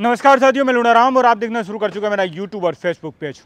नमस्कार साथियों मैं लूणाराम और आप देखना शुरू कर चुका मेरा यूट्यूब और फेसबुक पेज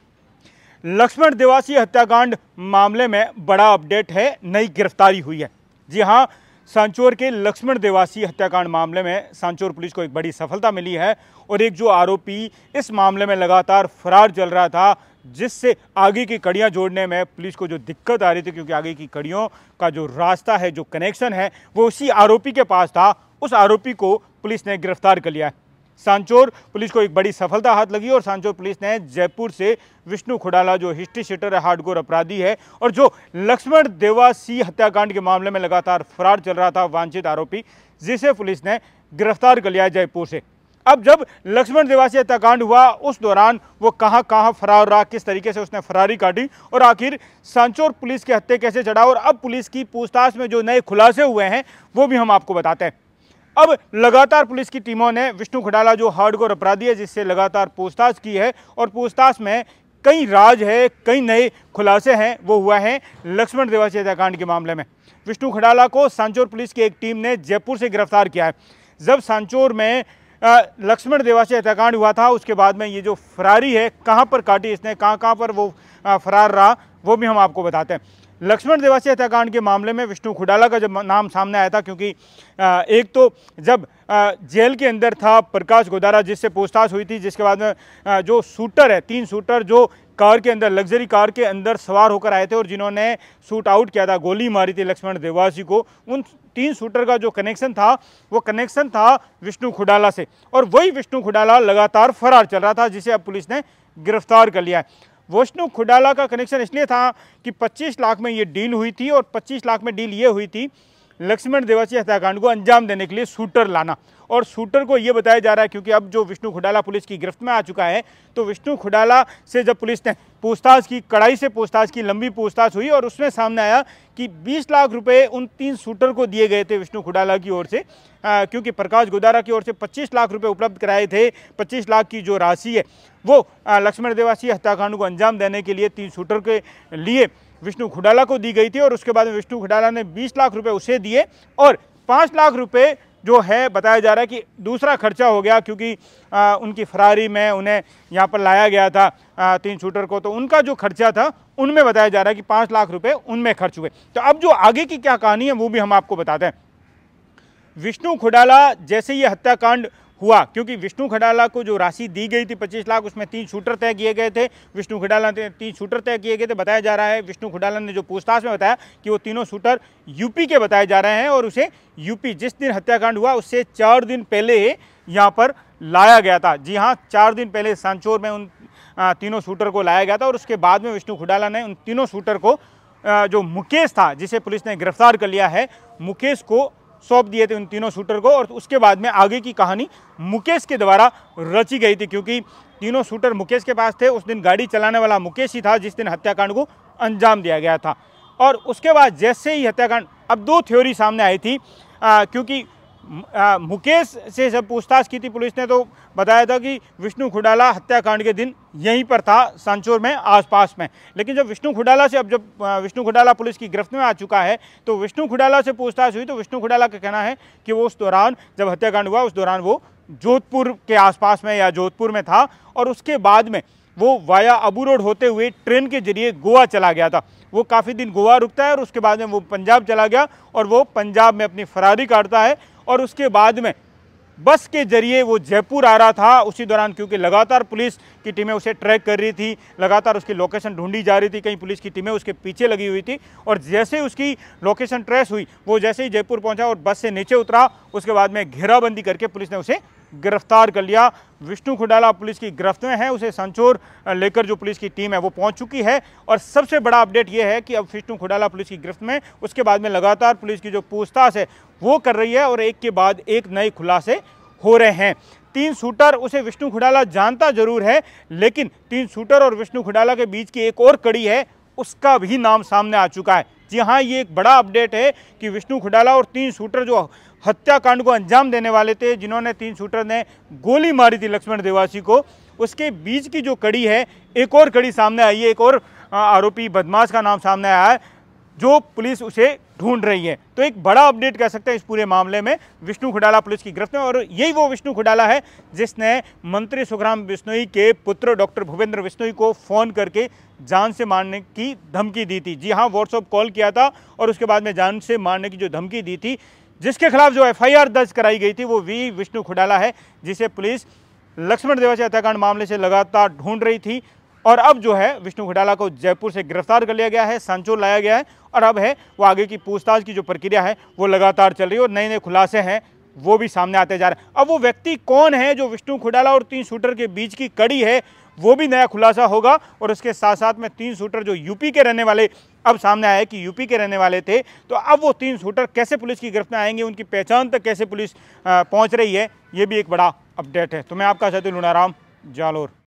लक्ष्मण देवासी हत्याकांड मामले में बड़ा अपडेट है नई गिरफ्तारी हुई है जी हाँ सांचोर के लक्ष्मण देवासी हत्याकांड मामले में सांचोर पुलिस को एक बड़ी सफलता मिली है और एक जो आरोपी इस मामले में लगातार फरार चल रहा था जिससे आगे की कड़ियाँ जोड़ने में पुलिस को जो दिक्कत आ रही थी क्योंकि आगे की कड़ियों का जो रास्ता है जो कनेक्शन है वो उसी आरोपी के पास था उस आरोपी को पुलिस ने गिरफ्तार कर लिया है सांचोर पुलिस को एक बड़ी सफलता हाथ लगी और सांचोर पुलिस ने जयपुर से विष्णु खुडाला जो हिस्ट्री शीटर है हार्डकोर अपराधी है और जो लक्ष्मण देवासी हत्याकांड के मामले में लगातार फरार चल रहा था वांछित आरोपी जिसे पुलिस ने गिरफ्तार कर लिया जयपुर से अब जब लक्ष्मण देवासी हत्याकांड हुआ उस दौरान वो कहाँ कहाँ फरार रहा किस तरीके से उसने फरारी काटी और आखिर सांचोर पुलिस के हत्या कैसे चढ़ा और अब पुलिस की पूछताछ में जो नए खुलासे हुए हैं वो भी हम आपको बताते हैं अब लगातार पुलिस की टीमों ने विष्णु खडाला जो हार्डकोर अपराधी है जिससे लगातार पूछताछ की है और पूछताछ में कई राज है कई नए खुलासे हैं वो हुआ है लक्ष्मण देवासी हत्याकांड के मामले में विष्णु खडाला को सांचौर पुलिस की एक टीम ने जयपुर से गिरफ्तार किया है जब सांचौर में लक्ष्मण देवासी हत्याकांड हुआ था उसके बाद में ये जो फरारी है कहाँ पर काटी इसने कहाँ कहाँ पर वो फरार रहा वो भी हम आपको बताते हैं लक्ष्मण देवासी हत्याकांड के मामले में विष्णु खुडाला का जब नाम सामने आया था क्योंकि एक तो जब जेल के अंदर था प्रकाश गोदारा जिससे पूछताछ हुई थी जिसके बाद में जो शूटर है तीन शूटर जो कार के अंदर लग्जरी कार के अंदर सवार होकर आए थे और जिन्होंने शूट आउट किया था गोली मारी थी लक्ष्मण देवासी को उन तीन शूटर का जो कनेक्शन था वो कनेक्शन था विष्णु खुडाला से और वही विष्णु खुडाला लगातार फरार चल रहा था जिसे अब पुलिस ने गिरफ्तार कर लिया है वैष्णु खुडाला का कनेक्शन इसलिए था कि 25 लाख में ये डील हुई थी और 25 लाख में डील ये हुई थी लक्ष्मण देवासी हत्याकांड को अंजाम देने के लिए शूटर लाना और शूटर को ये बताया जा रहा है क्योंकि अब जो विष्णु खुडाला पुलिस की गिरफ्त में आ चुका है तो विष्णु खुडाला से जब पुलिस ने पूछताछ की कड़ाई से पूछताछ की लंबी पूछताछ हुई और उसमें सामने आया कि 20 लाख रुपए उन तीन शूटर को दिए गए थे विष्णु खुडाला की ओर से आ, क्योंकि प्रकाश गोदारा की ओर से 25 लाख रुपए उपलब्ध कराए थे 25 लाख की जो राशि है वो लक्ष्मण देवासी हत्याकांड को अंजाम देने के लिए तीन शूटर के लिए विष्णु खुडाला को दी गई थी और उसके बाद विष्णु खुडाला ने बीस लाख रुपये उसे दिए और पाँच लाख रुपये जो है बताया जा रहा है कि दूसरा खर्चा हो गया क्योंकि आ, उनकी फरारी में उन्हें यहाँ पर लाया गया था आ, तीन शूटर को तो उनका जो खर्चा था उनमें बताया जा रहा है कि पाँच लाख रुपए उनमें खर्च हुए तो अब जो आगे की क्या कहानी है वो भी हम आपको बताते हैं विष्णु खुडाला जैसे ये हत्याकांड हुआ क्योंकि विष्णु खडाला को जो राशि दी गई थी पच्चीस लाख उसमें तीन शूटर तय किए गए थे विष्णु खडाला ने तीन शूटर तय किए गए थे बताया जा रहा है विष्णु खडाला ने जो पूछताछ में बताया कि वो तीनों शूटर यूपी के बताए जा रहे हैं और उसे यूपी जिस दिन हत्याकांड हुआ उससे चार दिन पहले यहाँ पर लाया गया था जी हाँ चार दिन पहले सांचोर में उन तीनों शूटर को लाया गया था और उसके बाद में विष्णु खुडाला ने उन तीनों शूटर को जो मुकेश था जिसे पुलिस ने गिरफ्तार कर लिया है मुकेश को सौंप दिए थे उन तीनों शूटर को और उसके बाद में आगे की कहानी मुकेश के द्वारा रची गई थी क्योंकि तीनों शूटर मुकेश के पास थे उस दिन गाड़ी चलाने वाला मुकेश ही था जिस दिन हत्याकांड को अंजाम दिया गया था और उसके बाद जैसे ही हत्याकांड अब दो थ्योरी सामने आई थी क्योंकि मुकेश से जब पूछताछ की थी पुलिस ने तो बताया था कि विष्णु खुडाला हत्याकांड के दिन यहीं पर था सांचोर में आसपास में लेकिन जब विष्णु खुडाला से अब जब विष्णु खुडाला पुलिस की गिरफ्त में आ चुका है तो विष्णु खुडाला से पूछताछ हुई तो विष्णु खुडाला का कहना है कि वो उस दौरान जब हत्याकांड हुआ उस दौरान वो जोधपुर के आसपास में या जोधपुर में था और उसके बाद में वो वाया अबू रोड होते हुए ट्रेन के जरिए गोवा चला गया था वो काफ़ी दिन गोवा रुकता है और उसके बाद में वो पंजाब चला गया और वो पंजाब में अपनी फरारी काटता है और उसके बाद में बस के जरिए वो जयपुर आ रहा था उसी दौरान क्योंकि लगातार पुलिस की टीमें उसे ट्रैक कर रही थी लगातार उसकी लोकेशन ढूंढी जा रही थी कहीं पुलिस की टीमें उसके पीछे लगी हुई थी और जैसे उसकी लोकेशन ट्रेस हुई वो जैसे ही जयपुर पहुंचा और बस से नीचे उतरा उसके बाद में घेराबंदी करके पुलिस ने उसे गिरफ्तार कर लिया विष्णु खुडाला पुलिस की गिरफ्त में है उसे संचोर लेकर जो पुलिस की टीम है वो पहुंच चुकी है और सबसे बड़ा अपडेट ये है कि अब विष्णु खुडाला पुलिस की गिरफ्त में उसके बाद में लगातार पुलिस की जो पूछताछ है वो कर रही है और एक के बाद एक नए खुलासे हो रहे हैं तीन शूटर उसे विष्णु खुडाला जानता जरूर है लेकिन तीन शूटर और विष्णु खुडाला के बीच की एक और कड़ी है उसका भी नाम सामने आ चुका है जी हाँ ये एक बड़ा अपडेट है कि विष्णु खुडाला और तीन शूटर जो हत्याकांड को अंजाम देने वाले थे जिन्होंने तीन शूटर ने गोली मारी थी लक्ष्मण देवासी को उसके बीच की जो कड़ी है एक और कड़ी सामने आई है एक और आरोपी बदमाश का नाम सामने आया है जो पुलिस उसे ढूंढ रही है तो एक बड़ा अपडेट कह सकते हैं इस पूरे मामले में विष्णु खुडाला पुलिस की गिरफ्त में और यही वो विष्णु खुडाला है जिसने मंत्री सुखराम बिश्नोई के पुत्र डॉक्टर भूपेंद्र बिश्नोई को फ़ोन करके जान से मारने की धमकी दी थी जी हाँ व्हाट्सअप कॉल किया था और उसके बाद में जान से मारने की जो धमकी दी थी जिसके खिलाफ जो एफआईआर दर्ज कराई गई थी वो वी विष्णु खुडाला है जिसे पुलिस लक्ष्मण देवासी हत्याकांड मामले से लगातार ढूंढ रही थी और अब जो है विष्णु घोटाला को जयपुर से गिरफ्तार कर लिया गया है सांचोर लाया गया है और अब है वो आगे की पूछताछ की जो प्रक्रिया है वो लगातार चल रही है और नए नए खुलासे हैं वो भी सामने आते जा रहे हैं अब वो व्यक्ति कौन है जो विष्णु खुडाला और तीन शूटर के बीच की कड़ी है वो भी नया खुलासा होगा और उसके साथ साथ में तीन शूटर जो यूपी के रहने वाले अब सामने आया कि यूपी के रहने वाले थे तो अब वो तीन शूटर कैसे पुलिस की गिरफ्त में आएंगे उनकी पहचान तक कैसे पुलिस पहुंच रही है ये भी एक बड़ा अपडेट है तो मैं आपका सहित लुणाराम जालोर